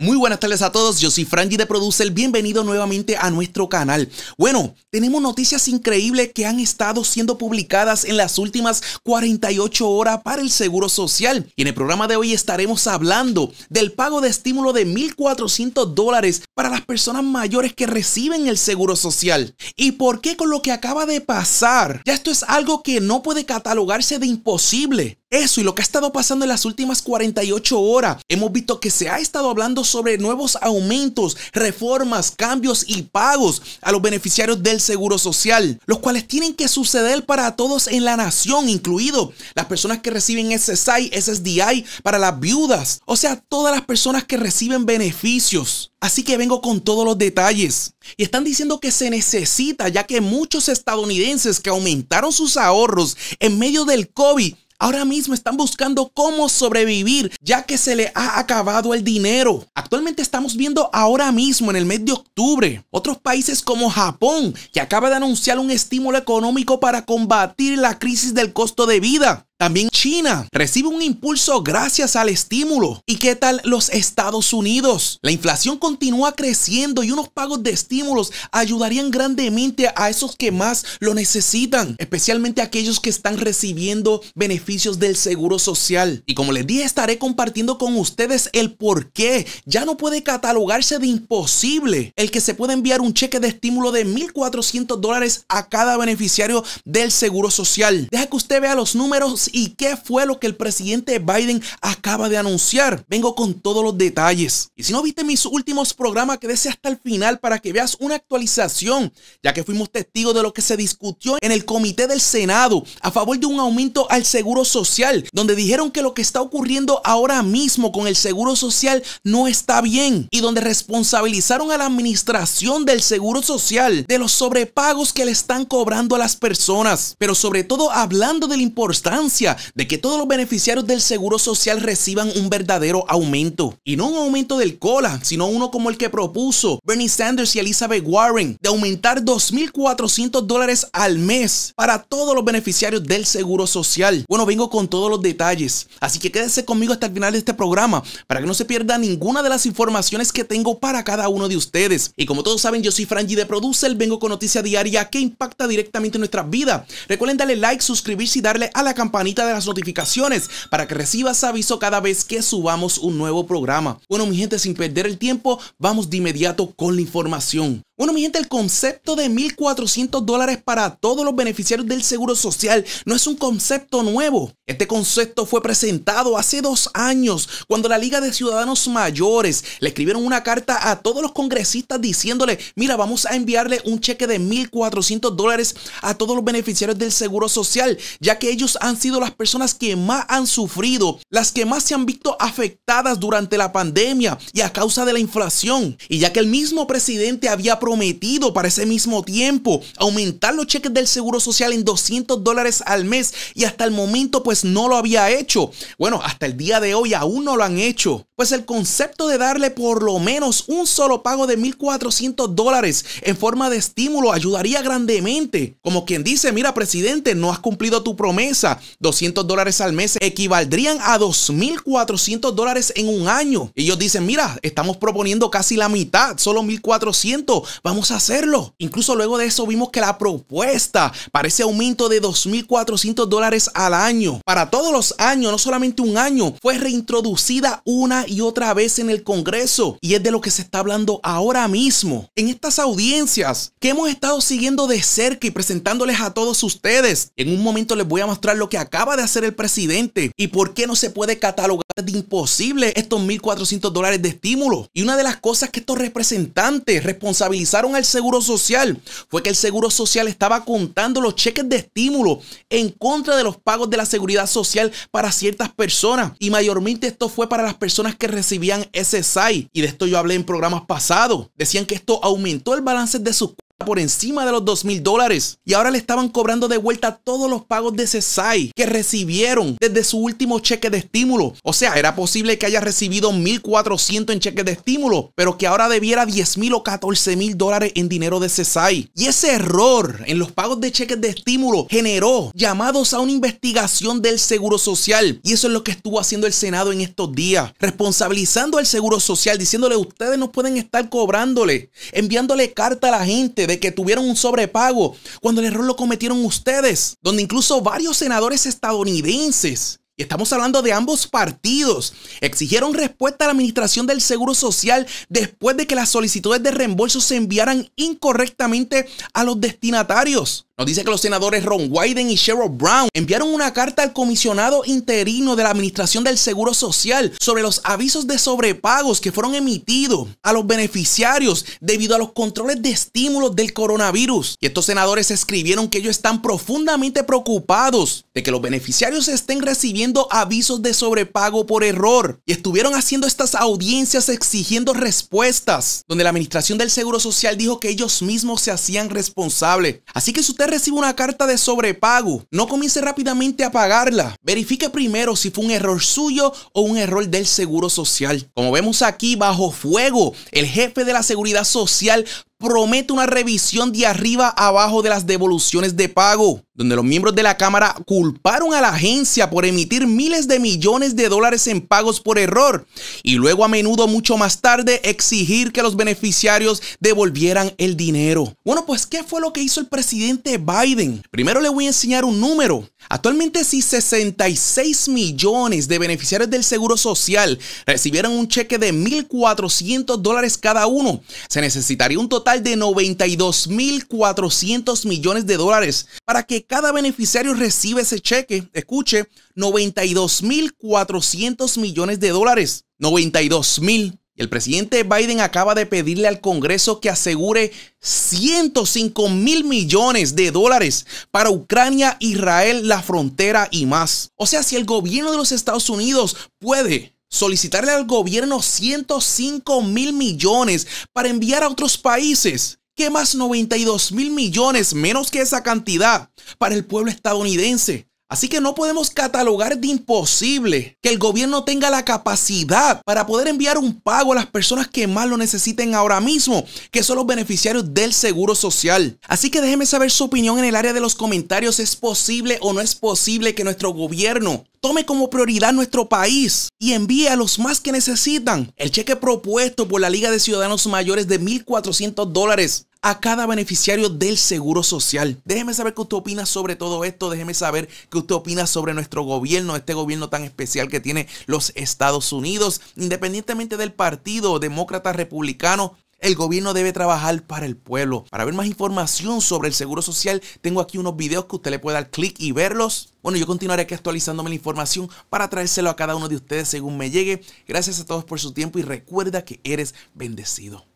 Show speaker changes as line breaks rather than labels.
Muy buenas tardes a todos, yo soy Frankie de Producer, bienvenido nuevamente a nuestro canal. Bueno, tenemos noticias increíbles que han estado siendo publicadas en las últimas 48 horas para el Seguro Social. Y en el programa de hoy estaremos hablando del pago de estímulo de 1.400 dólares para las personas mayores que reciben el Seguro Social. ¿Y por qué con lo que acaba de pasar? Ya esto es algo que no puede catalogarse de imposible. Eso y lo que ha estado pasando en las últimas 48 horas. Hemos visto que se ha estado hablando sobre nuevos aumentos, reformas, cambios y pagos a los beneficiarios del Seguro Social, los cuales tienen que suceder para todos en la nación, incluido las personas que reciben SSI, SSDI, para las viudas, o sea, todas las personas que reciben beneficios. Así que vengo con todos los detalles. Y están diciendo que se necesita, ya que muchos estadounidenses que aumentaron sus ahorros en medio del COVID Ahora mismo están buscando cómo sobrevivir ya que se le ha acabado el dinero. Actualmente estamos viendo ahora mismo en el mes de octubre otros países como Japón que acaba de anunciar un estímulo económico para combatir la crisis del costo de vida. También China recibe un impulso gracias al estímulo. ¿Y qué tal los Estados Unidos? La inflación continúa creciendo y unos pagos de estímulos ayudarían grandemente a esos que más lo necesitan, especialmente aquellos que están recibiendo beneficios del seguro social. Y como les dije, estaré compartiendo con ustedes el por qué ya no puede catalogarse de imposible el que se pueda enviar un cheque de estímulo de 1.400 dólares a cada beneficiario del seguro social. Deja que usted vea los números y qué fue lo que el presidente Biden acaba de anunciar. Vengo con todos los detalles. Y si no viste mis últimos programas, quédese hasta el final para que veas una actualización, ya que fuimos testigos de lo que se discutió en el comité del Senado a favor de un aumento al seguro social, donde dijeron que lo que está ocurriendo ahora mismo con el seguro social no está bien y donde responsabilizaron a la administración del seguro social de los sobrepagos que le están cobrando a las personas, pero sobre todo hablando de la importancia de que todos los beneficiarios del Seguro Social reciban un verdadero aumento. Y no un aumento del cola, sino uno como el que propuso Bernie Sanders y Elizabeth Warren de aumentar 2.400 dólares al mes para todos los beneficiarios del Seguro Social. Bueno, vengo con todos los detalles, así que quédese conmigo hasta el final de este programa para que no se pierda ninguna de las informaciones que tengo para cada uno de ustedes. Y como todos saben, yo soy Franji de Producer, vengo con noticia diaria que impacta directamente en nuestra vida. Recuerden darle like, suscribirse y darle a la campana de las notificaciones para que recibas aviso cada vez que subamos un nuevo programa. Bueno, mi gente, sin perder el tiempo, vamos de inmediato con la información. Bueno, mi gente, el concepto de 1.400 dólares para todos los beneficiarios del Seguro Social no es un concepto nuevo. Este concepto fue presentado hace dos años cuando la Liga de Ciudadanos Mayores le escribieron una carta a todos los congresistas diciéndole, mira, vamos a enviarle un cheque de 1.400 dólares a todos los beneficiarios del Seguro Social, ya que ellos han sido las personas que más han sufrido, las que más se han visto afectadas durante la pandemia y a causa de la inflación. Y ya que el mismo presidente había prometido para ese mismo tiempo, aumentar los cheques del Seguro Social en 200 dólares al mes y hasta el momento pues no lo había hecho. Bueno, hasta el día de hoy aún no lo han hecho. Pues el concepto de darle por lo menos un solo pago de 1.400 dólares en forma de estímulo ayudaría grandemente. Como quien dice, mira presidente, no has cumplido tu promesa. 200 dólares al mes equivaldrían a 2.400 dólares en un año. Ellos dicen, mira, estamos proponiendo casi la mitad, solo 1.400 vamos a hacerlo. Incluso luego de eso vimos que la propuesta para ese aumento de 2.400 dólares al año. Para todos los años, no solamente un año, fue reintroducida una y otra vez en el Congreso y es de lo que se está hablando ahora mismo. En estas audiencias que hemos estado siguiendo de cerca y presentándoles a todos ustedes, en un momento les voy a mostrar lo que acaba de hacer el presidente y por qué no se puede catalogar de imposible estos 1.400 dólares de estímulo. Y una de las cosas que estos representantes responsabilizan el al Seguro Social fue que el Seguro Social estaba contando los cheques de estímulo en contra de los pagos de la seguridad social para ciertas personas. Y mayormente esto fue para las personas que recibían SSI. Y de esto yo hablé en programas pasados. Decían que esto aumentó el balance de sus por encima de los 2 mil dólares. Y ahora le estaban cobrando de vuelta todos los pagos de CESAI que recibieron desde su último cheque de estímulo. O sea, era posible que haya recibido 1.400 en cheques de estímulo, pero que ahora debiera 10 mil o 14 mil dólares en dinero de CESAI. Y ese error en los pagos de cheques de estímulo generó llamados a una investigación del Seguro Social. Y eso es lo que estuvo haciendo el Senado en estos días, responsabilizando al Seguro Social, diciéndole ustedes no pueden estar cobrándole, enviándole carta a la gente de que tuvieron un sobrepago, cuando el error lo cometieron ustedes, donde incluso varios senadores estadounidenses y estamos hablando de ambos partidos. Exigieron respuesta a la Administración del Seguro Social después de que las solicitudes de reembolso se enviaran incorrectamente a los destinatarios. Nos dice que los senadores Ron Wyden y Sherrod Brown enviaron una carta al comisionado interino de la Administración del Seguro Social sobre los avisos de sobrepagos que fueron emitidos a los beneficiarios debido a los controles de estímulos del coronavirus. Y estos senadores escribieron que ellos están profundamente preocupados de que los beneficiarios estén recibiendo avisos de sobrepago por error y estuvieron haciendo estas audiencias exigiendo respuestas, donde la Administración del Seguro Social dijo que ellos mismos se hacían responsables. Así que si usted recibe una carta de sobrepago, no comience rápidamente a pagarla. Verifique primero si fue un error suyo o un error del Seguro Social. Como vemos aquí, bajo fuego, el jefe de la Seguridad Social promete una revisión de arriba abajo de las devoluciones de pago donde los miembros de la Cámara culparon a la agencia por emitir miles de millones de dólares en pagos por error y luego a menudo mucho más tarde exigir que los beneficiarios devolvieran el dinero. Bueno, pues ¿qué fue lo que hizo el presidente Biden? Primero le voy a enseñar un número. Actualmente si 66 millones de beneficiarios del Seguro Social recibieran un cheque de 1.400 dólares cada uno, se necesitaría un total de 92.400 millones de dólares para que cada beneficiario recibe ese cheque, escuche, 92.400 millones de dólares. 92 mil. el presidente Biden acaba de pedirle al Congreso que asegure 105 mil millones de dólares para Ucrania, Israel, la frontera y más. O sea, si el gobierno de los Estados Unidos puede solicitarle al gobierno 105 mil millones para enviar a otros países. ¿Qué más 92 mil millones menos que esa cantidad para el pueblo estadounidense? Así que no podemos catalogar de imposible que el gobierno tenga la capacidad para poder enviar un pago a las personas que más lo necesiten ahora mismo, que son los beneficiarios del Seguro Social. Así que déjeme saber su opinión en el área de los comentarios. ¿Es posible o no es posible que nuestro gobierno tome como prioridad nuestro país y envíe a los más que necesitan el cheque propuesto por la Liga de Ciudadanos Mayores de 1.400 dólares a cada beneficiario del Seguro Social. Déjeme saber qué usted opina sobre todo esto, déjeme saber qué usted opina sobre nuestro gobierno, este gobierno tan especial que tiene los Estados Unidos, independientemente del partido demócrata republicano. El gobierno debe trabajar para el pueblo. Para ver más información sobre el Seguro Social, tengo aquí unos videos que usted le puede dar clic y verlos. Bueno, yo continuaré aquí actualizándome la información para traérselo a cada uno de ustedes según me llegue. Gracias a todos por su tiempo y recuerda que eres bendecido.